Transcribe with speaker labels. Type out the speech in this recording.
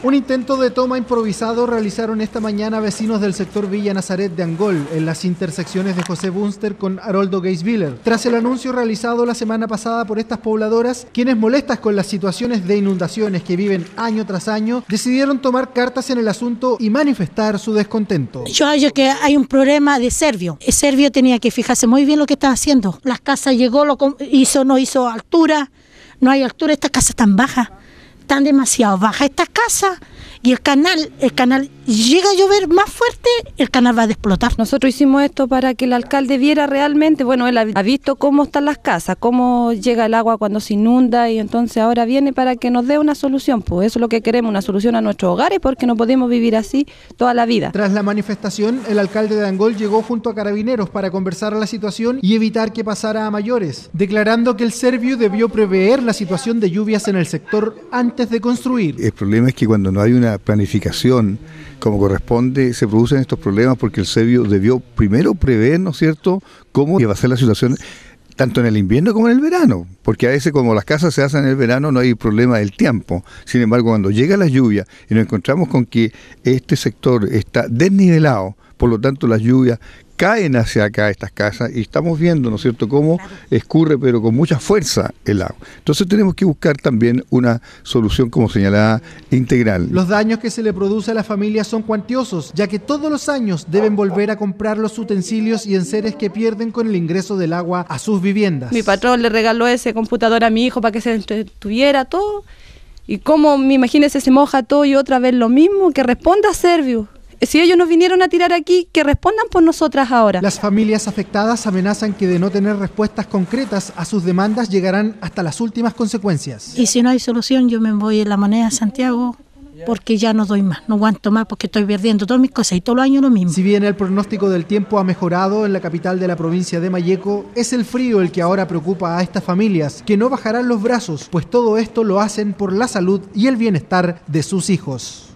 Speaker 1: Un intento de toma improvisado realizaron esta mañana vecinos del sector Villa Nazaret de Angol, en las intersecciones de José Bunster con Haroldo Geisviller, tras el anuncio realizado la semana pasada por estas pobladoras, quienes molestas con las situaciones de inundaciones que viven año tras año, decidieron tomar cartas en el asunto y manifestar su descontento. Yo hallo que hay un problema
Speaker 2: de Servio. Servio tenía que fijarse muy bien lo que estaba haciendo. Las casas llegó, lo hizo, no hizo altura, no hay altura, estas casas están bajas están demasiado baja esta casa
Speaker 3: y el canal, el canal llega a llover más fuerte, el canal va a explotar. Nosotros hicimos esto para que el alcalde viera realmente, bueno, él ha visto cómo están las casas, cómo llega el agua cuando se inunda y entonces ahora viene para que nos dé una solución, pues eso es lo que queremos, una solución
Speaker 1: a nuestros hogares porque no podemos vivir así toda la vida. Tras la manifestación, el alcalde de Angol llegó junto a carabineros para conversar la situación y evitar que pasara a mayores, declarando que el serbio debió prever la situación de lluvias en el sector antes de construir.
Speaker 4: El problema es que cuando no hay una planificación como corresponde, se producen estos problemas porque el Sebio debió primero prever, ¿no es cierto?, cómo iba a ser la situación tanto en el invierno como en el verano, porque a veces como las casas se hacen en el verano no hay problema del tiempo. Sin embargo, cuando llega la lluvia y nos encontramos con que este sector está desnivelado, por lo tanto las lluvias caen hacia acá estas casas y estamos viendo, ¿no es cierto?, cómo escurre, pero con mucha fuerza el agua. Entonces tenemos que buscar también una solución, como señalada integral.
Speaker 1: Los daños que se le produce a la familia son cuantiosos, ya que todos los años deben volver a comprar los utensilios y enseres que pierden con el ingreso del agua a sus viviendas.
Speaker 3: Mi patrón le regaló ese computador a mi hijo para que se entretuviera todo. Y cómo, me imagínese, se moja todo
Speaker 1: y otra vez lo mismo, que responda Servio si ellos nos vinieron a tirar aquí, que respondan por nosotras ahora. Las familias afectadas amenazan que de no tener respuestas concretas a sus demandas llegarán hasta las últimas consecuencias.
Speaker 2: Y si no hay solución, yo me voy en la moneda a Santiago
Speaker 1: porque ya no doy más, no aguanto más porque estoy perdiendo todas mis cosas y todo el año lo mismo. Si bien el pronóstico del tiempo ha mejorado en la capital de la provincia de Mayeco, es el frío el que ahora preocupa a estas familias, que no bajarán los brazos, pues todo esto lo hacen por la salud y el bienestar de sus hijos.